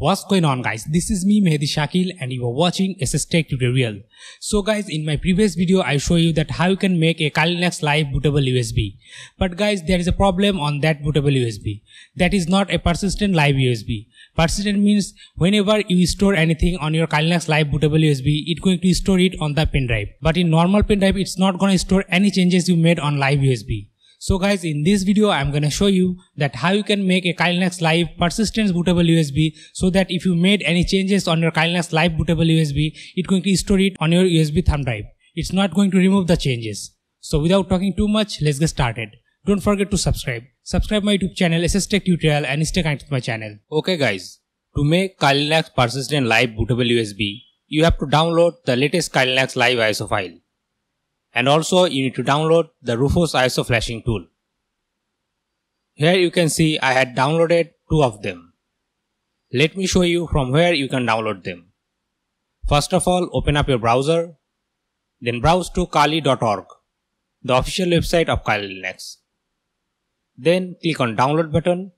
What's going on guys, this is me Mehdi Shakil and you are watching SS Tech tutorial. So guys, in my previous video I show you that how you can make a Kali Linux live bootable USB. But guys, there is a problem on that bootable USB. That is not a persistent live USB. Persistent means whenever you store anything on your Kali Linux live bootable USB, it's going to store it on the pen drive. But in normal pen drive, it's not going to store any changes you made on live USB. So guys, in this video, I'm gonna show you that how you can make a Kylinux Live persistence bootable USB so that if you made any changes on your Kylinux Live bootable USB, it's going to store it on your USB thumb drive. It's not going to remove the changes. So without talking too much, let's get started. Don't forget to subscribe. Subscribe my YouTube channel SS Tech Tutorial and stay connected to my channel. Okay guys, to make Kylinux persistent live bootable USB, you have to download the latest Kylinux Live ISO file and also you need to download the Rufus ISO flashing tool. Here you can see I had downloaded two of them. Let me show you from where you can download them. First of all, open up your browser, then browse to kali.org, the official website of Kali Linux. Then click on download button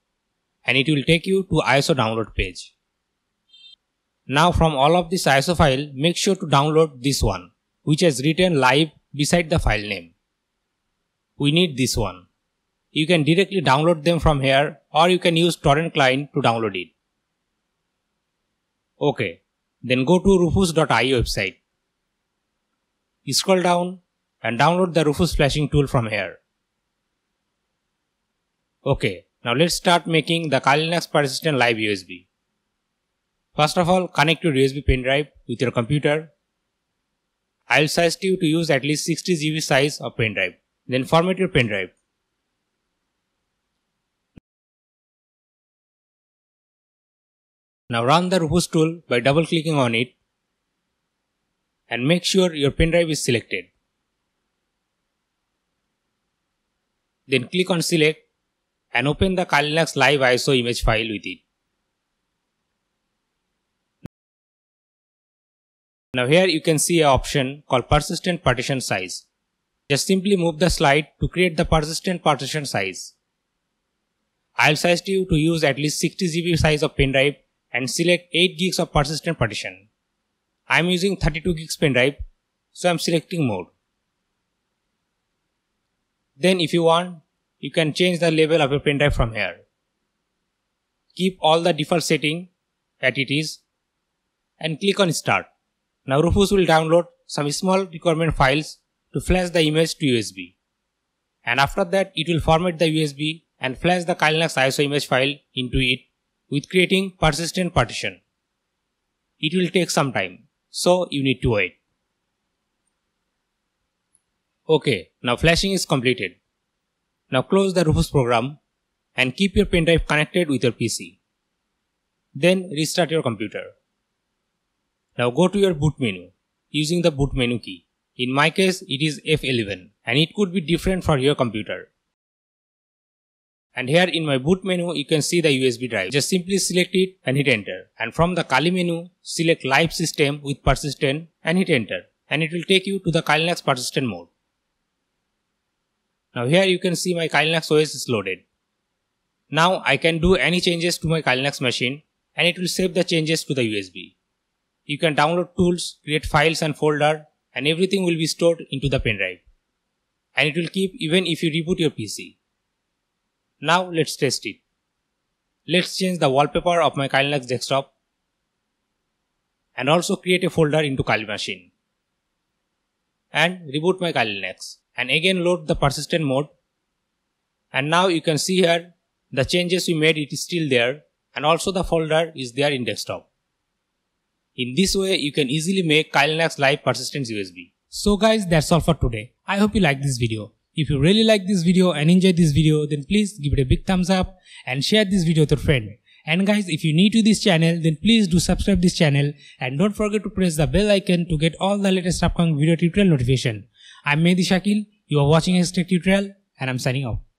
and it will take you to ISO download page. Now from all of this ISO file, make sure to download this one, which has written live beside the file name. We need this one. You can directly download them from here or you can use torrent client to download it. OK, then go to rufus.io website. Scroll down and download the Rufus flashing tool from here. OK, now let's start making the Kali Linux persistent live USB. First of all, connect your USB pen drive with your computer I'll suggest you to use at least 60 GB size of pen drive. Then format your pen drive. Now run the Rufus tool by double clicking on it and make sure your pen drive is selected. Then click on select and open the Kali Linux live ISO image file with it. Now here you can see an option called persistent partition size. Just simply move the slide to create the persistent partition size. I'll suggest you to use at least 60 GB size of pen drive and select 8 gigs of persistent partition. I'm using 32 gigs pen drive, so I'm selecting mode. Then if you want, you can change the level of your pen drive from here. Keep all the default setting that it is and click on start. Now Rufus will download some small requirement files to flash the image to USB. And after that it will format the USB and flash the Kylinux ISO image file into it with creating persistent partition. It will take some time, so you need to wait. Okay, now flashing is completed. Now close the Rufus program and keep your pen drive connected with your PC. Then restart your computer. Now go to your boot menu using the boot menu key. In my case, it is F11 and it could be different for your computer. And here in my boot menu, you can see the USB drive. Just simply select it and hit enter. And from the Kali menu, select live system with persistent and hit enter. And it will take you to the Kali Linux persistent mode. Now here you can see my Kali Linux OS is loaded. Now I can do any changes to my Kali Linux machine and it will save the changes to the USB. You can download tools, create files and folder and everything will be stored into the pendrive. And it will keep even if you reboot your PC. Now let's test it. Let's change the wallpaper of my Kali Linux desktop and also create a folder into Kali machine. And reboot my Kali Linux and again load the persistent mode. And now you can see here the changes we made it is still there and also the folder is there in desktop. In this way, you can easily make Kyle Live Persistence USB. So guys, that's all for today. I hope you like this video. If you really like this video and enjoy this video, then please give it a big thumbs up and share this video with your friend. And guys, if you're new to this channel, then please do subscribe this channel and don't forget to press the bell icon to get all the latest upcoming video tutorial notification. I'm Mehdi Shakil, you are watching Tech Tutorial and I'm signing off.